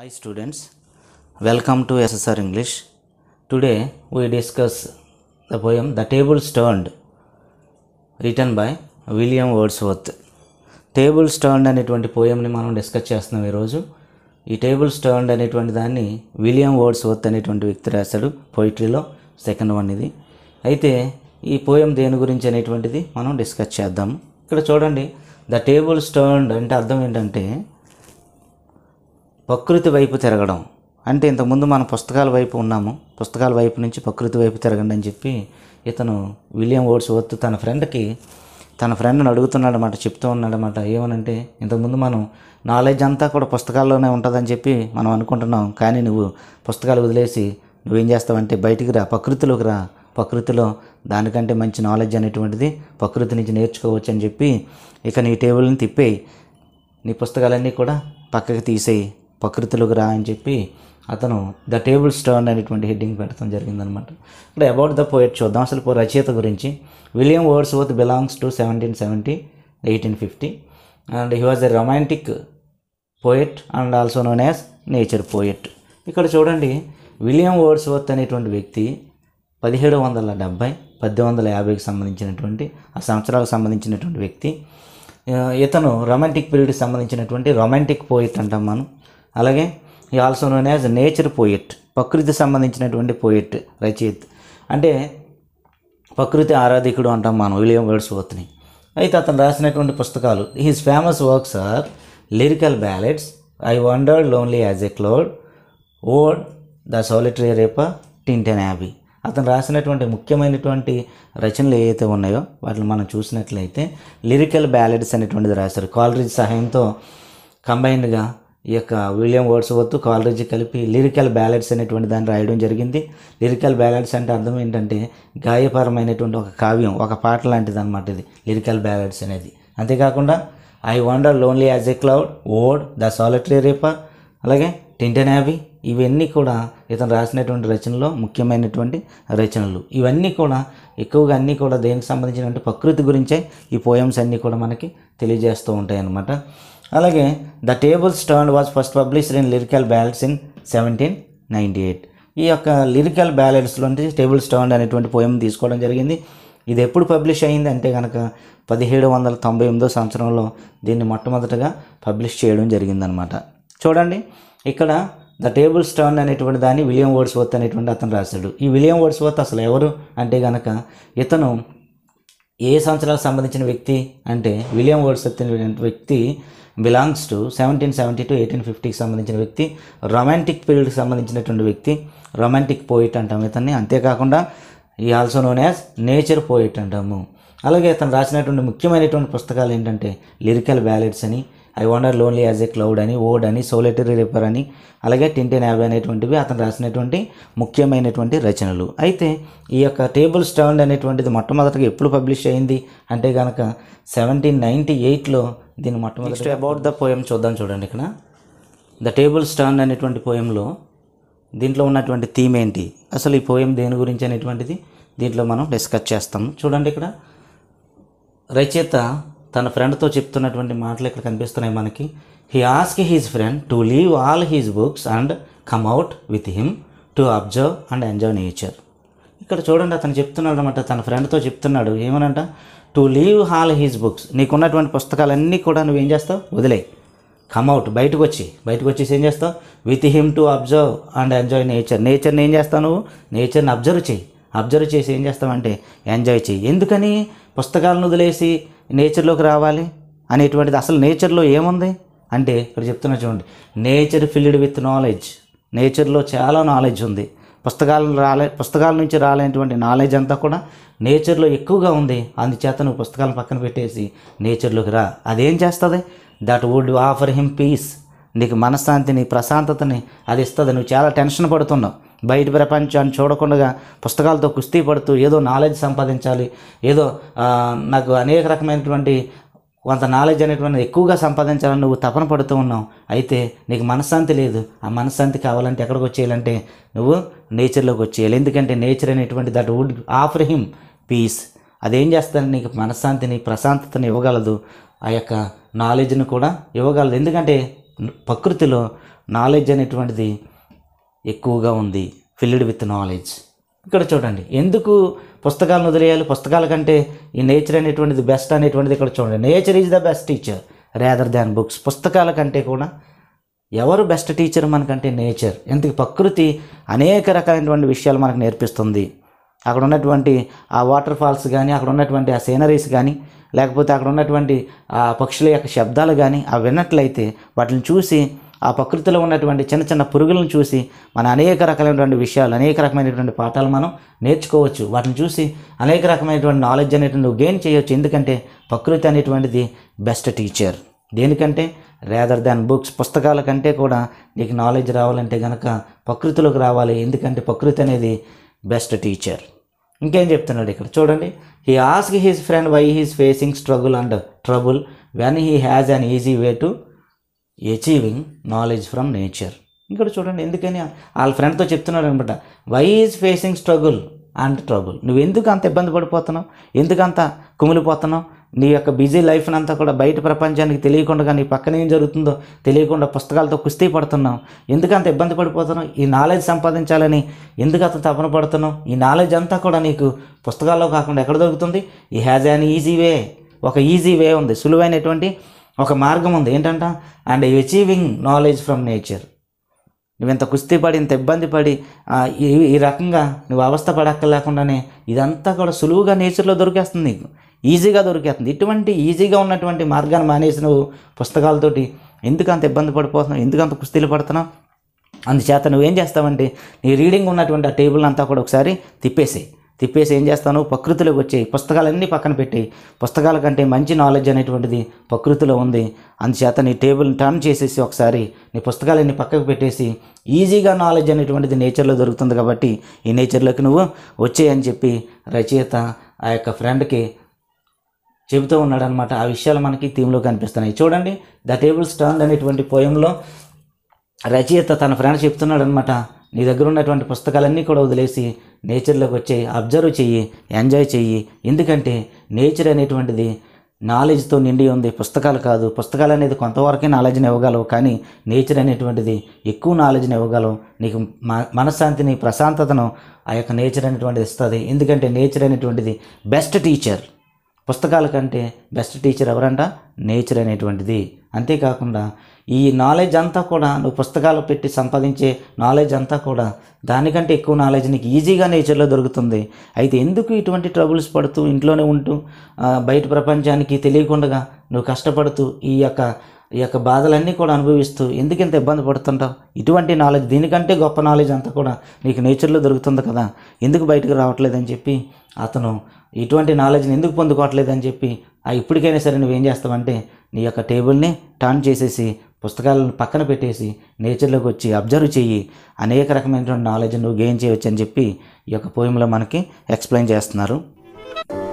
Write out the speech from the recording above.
Hi students, welcome to English today we discuss the the the The Tables turned by William Wordsworth tables turned అనేటువంటి పోయంని మనం discuss చేస్తున్నాం ఈరోజు ఈ tables turned అనేటువంటి దాన్ని విలియం వర్డ్స్ వర్త్ అనేటువంటి వ్యక్తి రాశాడు పోయిట్రీలో సెకండ్ వన్ ఇది అయితే ఈ పోయం దేని గురించి అనేటువంటిది మనం డిస్కస్ చేద్దాం ఇక్కడ చూడండి ద టేబుల్స్ టర్న్డ్ అంటే అర్థం ఏంటంటే ప్రకృతి వైపు తిరగడం అంటే ఇంతకుముందు మనం పుస్తకాల వైపు ఉన్నాము పుస్తకాల వైపు నుంచి ప్రకృతి వైపు తిరగండి అని చెప్పి ఇతను విలియం ఓడ్స్ వత్తు తన ఫ్రెండ్కి తన ఫ్రెండ్ని అడుగుతున్నాడనమాట చెప్తూ ఉన్నాడనమాట ఏమనంటే ఇంతకుముందు మనం నాలెడ్జ్ అంతా కూడా పుస్తకాల్లోనే ఉంటుందని చెప్పి మనం అనుకుంటున్నాం కానీ నువ్వు పుస్తకాలు వదిలేసి నువ్వేం చేస్తావంటే బయటికి రా ప్రకృతిలోకి రా ప్రకృతిలో దానికంటే మంచి నాలెడ్జ్ అనేటువంటిది ప్రకృతి నుంచి నేర్చుకోవచ్చు అని చెప్పి ఇక నీ టేబుల్ని తిప్పేయి నీ పుస్తకాలన్నీ కూడా పక్కకి తీసేయి ప్రకృతిలోకి రా అని చెప్పి అతను ద టేబుల్ స్టోన్ అనేటువంటి హెడ్డింగ్ పెట్టడం జరిగిందనమాట ఇక్కడ అబౌట్ ద పోయట్ చూద్దాం అసలు రచయిత గురించి William Wordsworth belongs to seventeen seventy eighteen fifty and he was a romantic poet and also known as nature poet ఇక్కడ చూడండి విలియం వర్డ్స్ వర్త్ అనేటువంటి వ్యక్తి పదిహేడు వందల డెబ్బై పద్దెనిమిది వందల యాభైకి సంబంధించినటువంటి ఆ సంవత్సరాలకు సంబంధించినటువంటి వ్యక్తి ఇతను రొమాంటిక్ పీరియడ్కి సంబంధించినటువంటి రొమాంటిక్ పోయిట్ అంటాం మనం అలాగే ఈ also known as nature poet ప్రకృతి సంబంధించినటువంటి పోయిట్ రచయిత్ అంటే ప్రకృతి ఆరాధికుడు అంటాం మనం విలియం వర్డ్స్వర్త్ని అయితే అతను రాసినటువంటి పుస్తకాలు his famous works are lyrical ballads I wandered lonely as a cloud ode the solitary reaper Tintern Abby అతను రాసినటువంటి ముఖ్యమైనటువంటి రచనలు ఏవైతే ఉన్నాయో వాటిని మనం చూసినట్లయితే లిరికల్ బ్యాలెడ్స్ అనేటువంటిది రాశారు కాలరీజ్ సహాయంతో కంబైన్డ్గా ఈ యొక్క విలియం వర్డ్స్ వర్డ్స్వర్త్ కాలరేజ్ కలిపి లిరికల్ బ్యాలెట్స్ అనేటువంటి దాన్ని రాయడం జరిగింది లిరికల్ బ్యాలెట్స్ అంటే అర్థం ఏంటంటే గాయపరమైనటువంటి ఒక కావ్యం ఒక పాట లాంటిది అనమాట ఇది లిరికల్ బ్యాలెట్స్ అనేది అంతేకాకుండా I wonder lonely as a cloud ode the solitary reaper అలాగే టింటన్ యాబీ ఇవన్నీ కూడా ఇతను రాసినటువంటి రచనలో ముఖ్యమైనటువంటి రచనలు ఇవన్నీ కూడా ఎక్కువగా అన్నీ కూడా దేనికి సంబంధించినటువంటి ప్రకృతి గురించే ఈ పోయమ్స్ అన్నీ కూడా మనకి తెలియజేస్తూ ఉంటాయి అన్నమాట అలాగే the table turned was first published in lyrical ballads in seventeen ninety eight ఈ యొక్క లిరికల్ బ్యాలెట్స్లో అంటే టేబుల్ స్టాండ్ అనేటువంటి పోయం తీసుకోవడం జరిగింది ఇది ఎప్పుడు పబ్లిష్ అయింది అంటే కనుక పదిహేడు వందల తొంభై ఎనిమిదో సంవత్సరంలో దీన్ని మొట్టమొదటగా పబ్లిష్ చేయడం జరిగిందనమాట చూడండి ఇక్కడ ద టేబుల్ స్టాండ్ అనేటువంటి దాన్ని విలియం వర్డ్స్వర్త్ అనేటువంటి అతను రాశాడు ఈ విలియం వర్డ్స్ వర్డ్స్వర్త్ అసలు ఎవరు అంటే కనుక ఇతను ఏ సంవత్సరాలకు సంబంధించిన వ్యక్తి అంటే విలియం వర్డ్స్ వర్డ్స్వర్త్ వ్యక్తి belongs to seventeen seventy to eighteen ఫిఫ్టీకి సంబంధించిన వ్యక్తి రొమాంటిక్ పీరియడ్కి సంబంధించినటువంటి వ్యక్తి రొమాంటిక్ పోయిట్ అంటాము ఇతన్ని అంతేకాకుండా ఈ also known as nature poet అంటాము అలాగే ఇతను రాసినటువంటి ముఖ్యమైనటువంటి పుస్తకాలు ఏంటంటే లిరికల్ బ్యాలెట్స్ అని I wander lonely as a cloud అని ఓడ్ అని సోలేటరీ రిపర్ అని అలాగే టింటెన్ యాబ్ అనేటువంటివి అతను రాసినటువంటి ముఖ్యమైనటువంటి రచనలు అయితే ఈ యొక్క టేబుల్ స్టాండ్ అనేటువంటిది మొట్టమొదటిగా ఎప్పుడు పబ్లిష్ అయింది అంటే కనుక సెవెంటీన్ నైంటీ ఎయిట్లో దీని మొట్టమొదటి అబౌట్ ద పోయం చూద్దాం చూడండి ఇక్కడ ద టేబుల్ స్టాండ్ అనేటువంటి పోయంలో దీంట్లో ఉన్నటువంటి థీమ్ ఏంటి అసలు ఈ పోయం దేని గురించి అనేటువంటిది దీంట్లో మనం డిస్కస్ చేస్తాం చూడండి ఇక్కడ రచయిత తన ఫ్రెండ్తో చెప్తున్నటువంటి మాటలు ఇక్కడ కనిపిస్తున్నాయి మనకి he ask his friend to leave all his books and come out with him to observe and enjoy nature ఇక్కడ చూడండి అతను చెప్తున్నాడు అనమాట తన ఫ్రెండ్తో చెప్తున్నాడు ఏమనంట to leave all his books నీకున్నటువంటి పుస్తకాలన్నీ కూడా నువ్వు ఏం చేస్తావు వదిలే కమ్అట్ బయటకు వచ్చి బయటకు వచ్చేసి ఏం చేస్తావు with him to observe and enjoy nature nature ఏం చేస్తావు నువ్వు నేచర్ని అబ్జర్వ్ చేయి అబ్జర్వ్ చేసి ఏం చేస్తామంటే ఎంజాయ్ చేయి ఎందుకని పుస్తకాలను వదిలేసి నేచర్లోకి రావాలి అనేటువంటిది అసలు నేచర్లో ఏముంది అంటే ఇక్కడ చెప్తున్నా చూడండి నేచర్ ఫిల్డ్ విత్ నాలెడ్జ్ నేచర్లో చాలా నాలెడ్జ్ ఉంది పుస్తకాలను రాలే పుస్తకాల నుంచి రాలేటువంటి నాలెడ్జ్ అంతా కూడా నేచర్లో ఎక్కువగా ఉంది అందుచేత నువ్వు పుస్తకాలను పక్కన పెట్టేసి నేచర్లోకి రా అదేం చేస్తుంది that would offer him peace నీకు మనశ్శాంతిని ప్రశాంతతని అది ఇస్తుంది నువ్వు చాలా టెన్షన్ పడుతున్నావు బయట ప్రపంచాన్ని చూడకుండా పుస్తకాలతో కుస్తీ పడుతూ ఏదో నాలెడ్జ్ సంపాదించాలి ఏదో నాకు అనేక రకమైనటువంటి కొంత నాలెడ్జ్ అనేటువంటి ఎక్కువగా సంపాదించాలని నువ్వు తపన పడుతూ ఉన్నావు అయితే నీకు మనశ్శాంతి లేదు ఆ మనశ్శాంతి కావాలంటే ఎక్కడికి వచ్చేయాలంటే నువ్వు నేచర్లోకి వచ్చేయాలి ఎందుకంటే నేచర్ అనేటువంటి that would offer him peace అదేం చేస్తాను నీకు మనశ్శాంతిని ప్రశాంతతని ఇవ్వగలదు ఆ యొక్క నాలెడ్జ్ని కూడా ఇవ్వగలదు ఎందుకంటే ప్రకృతిలో నాలెడ్జ్ అనేటువంటిది ఎక్కువగా ఉంది ఫిల్డ్ విత్ నాలెడ్జ్ ఇక్కడ చూడండి ఎందుకు పుస్తకాలను వదిలేయాలి పుస్తకాల కంటే ఈ నేచర్ అనేటువంటిది బెస్ట్ అనేటువంటిది ఇక్కడ చూడండి nature is the best teacher rather than books పుస్తకాల కంటే కూడా ఎవరు బెస్ట్ టీచర్ మనకంటే నేచర్ ఎందుకు ప్రకృతి అనేక రకాలైనటువంటి విషయాలు మనకు నేర్పిస్తుంది అక్కడ ఉన్నటువంటి ఆ వాటర్ ఫాల్స్ కానీ అక్కడ ఉన్నటువంటి ఆ సీనరీస్ కానీ లేకపోతే అక్కడ ఉన్నటువంటి ఆ పక్షుల యొక్క శబ్దాలు కానీ అవి విన్నట్లయితే వాటిని చూసి ఆ ప్రకృతిలో ఉన్నటువంటి చిన్న చిన్న పురుగులను చూసి మన అనేక రకాలైనటువంటి విషయాలు అనేక రకమైనటువంటి పాఠాలు మనం నేర్చుకోవచ్చు వాటిని చూసి అనేక రకమైనటువంటి నాలెడ్జ్ అనేటువంటి గెయిన్ చేయవచ్చు ఎందుకంటే ప్రకృతి అనేటువంటిది బెస్ట్ టీచర్ దేనికంటే రేదర్ దాన్ బుక్స్ పుస్తకాల కంటే కూడా నీకు నాలెడ్జ్ రావాలంటే కనుక ప్రకృతిలోకి రావాలి ఎందుకంటే ప్రకృతి అనేది బెస్ట్ టీచర్ ఇంకేం చెప్తున్నాడు ఇక్కడ చూడండి he ask his friend why he's facing struggle and trouble when he has an easy way to achieving knowledge from nature ఇక్కడ చూడండి ఎందుకని వాళ్ళ ఫ్రెండ్తో చెప్తున్నాడు అనమాట why is facing struggle and trouble నువ్వు ఎందుకు అంత ఇబ్బంది పడిపోతున్నావు ఎందుకంత కుమిలిపోతున్నావు నీ యొక్క బిజీ లైఫ్ని అంతా కూడా బయట ప్రపంచానికి తెలియకుండా నీ పక్కన ఏం జరుగుతుందో తెలియకుండా పుస్తకాలతో కుస్తీ ఎందుకు ఎందుకంత ఇబ్బంది పడిపోతున్నావు ఈ నాలెడ్జ్ సంపాదించాలని ఎందుకు అంత తపన పడుతున్నావు ఈ నాలెడ్జ్ అంతా కూడా నీకు పుస్తకాల్లో కాకుండా ఎక్కడ దొరుకుతుంది ఈ హ్యాజ్ అన్ ఈజీ వే ఒక ఈజీ వే ఉంది సులువైనటువంటి ఒక మార్గం ఉంది ఏంటంట and achieving knowledge from nature నువ్వు ఇంత కుస్తీ పడి ఇంత ఇబ్బంది పడి ఈ రకంగా నువ్వు అవస్థ పడక్కర్లేకుండానే ఇదంతా కూడా సులువుగా నేచర్లో దొరికేస్తుంది నీకు ఈజీగా దొరికేస్తుంది ఇటువంటి ఈజీగా ఉన్నటువంటి మార్గాన్ని నువ్వు పుస్తకాలతోటి ఎందుకు అంత ఇబ్బంది పడిపోతున్నావు ఎందుకు అంత కుస్తీలు పడుతున్నావు అందుచేత నువ్వేం చేస్తావంటే నీ రీడింగ్ ఉన్నటువంటి ఆ టేబుల్ అంతా కూడా ఒకసారి తిప్పేసి తిప్పేసి ఏం చేస్తాను ప్రకృతిలోకి వచ్చే పుస్తకాలన్నీ పక్కన పెట్టి పుస్తకాల కంటే మంచి నాలెడ్జ్ అనేటువంటిది ప్రకృతిలో ఉంది అందుచేత నీ టేబుల్ని టర్న్ చేసేసి ఒకసారి నీ పుస్తకాలన్నీ పక్కకు పెట్టేసి ఈజీగా నాలెడ్జ్ అనేటువంటిది నేచర్లో దొరుకుతుంది కాబట్టి ఈ నేచర్లోకి నువ్వు వచ్చేయని చెప్పి రచయిత ఆ యొక్క ఫ్రెండ్కి చెబుతూ ఉన్నాడనమాట ఆ విషయాలు మనకి థీమ్లో కనిపిస్తున్నాయి చూడండి ద టేబుల్స్ టర్న్ అనేటువంటి పోయంలో రచయిత తన ఫ్రెండ్ చెప్తున్నాడు అనమాట నీ దగ్గర ఉన్నటువంటి పుస్తకాలన్నీ కూడా వదిలేసి నేచర్లోకి వచ్చి అబ్జర్వ్ చెయ్యి ఎంజాయ్ చెయ్యి ఎందుకంటే నేచర్ అనేటువంటిది నాలెడ్జ్తో నిండి ఉంది పుస్తకాలు కాదు పుస్తకాలు అనేది కొంతవరకే నాలెడ్జ్ని ఇవ్వగలవు కానీ నేచర్ అనేటువంటిది ఎక్కువ నాలెడ్జ్ని ఇవ్వగలవు నీకు మనశ్శాంతిని ప్రశాంతతను ఆ యొక్క నేచర్ అనేటువంటిది ఇస్తుంది ఎందుకంటే నేచర్ అనేటువంటిది బెస్ట్ టీచర్ పుస్తకాల కంటే బెస్ట్ టీచర్ ఎవరంట నేచర్ అనేటువంటిది అంతేకాకుండా ఈ నాలెడ్జ్ అంతా కూడా నువ్వు పుస్తకాలు పెట్టి సంపాదించే నాలెడ్జ్ అంతా కూడా దానికంటే ఎక్కువ నాలెడ్జ్ నీకు ఈజీగా నేచర్లో దొరుకుతుంది అయితే ఎందుకు ఇటువంటి ట్రబుల్స్ పడుతూ ఇంట్లోనే ఉంటూ బయట ప్రపంచానికి తెలియకుండా నువ్వు కష్టపడుతూ ఈ యొక్క ఈ యొక్క బాధలన్నీ కూడా అనుభవిస్తూ ఎందుకు ఇంత ఇబ్బంది పడుతుంటావు ఇటువంటి నాలెడ్జ్ దీనికంటే గొప్ప నాలెడ్జ్ అంతా కూడా నీకు నేచర్లో దొరుకుతుంది కదా ఎందుకు బయటకు రావట్లేదని చెప్పి అతను ఇటువంటి నాలెడ్జ్ని ఎందుకు పొందుకోవట్లేదని చెప్పి ఆ ఇప్పటికైనా సరే నువ్వేం చేస్తావంటే నీ యొక్క టేబుల్ని టర్న్ చేసేసి పుస్తకాలను పక్కన పెట్టేసి నేచర్లోకి వచ్చి అబ్జర్వ్ చేయి అనేక రకమైనటువంటి నాలెడ్జ్ నువ్వు గెయిన్ చేయవచ్చు అని చెప్పి ఈ యొక్క పోయంలో మనకి ఎక్స్ప్లెయిన్ చేస్తున్నారు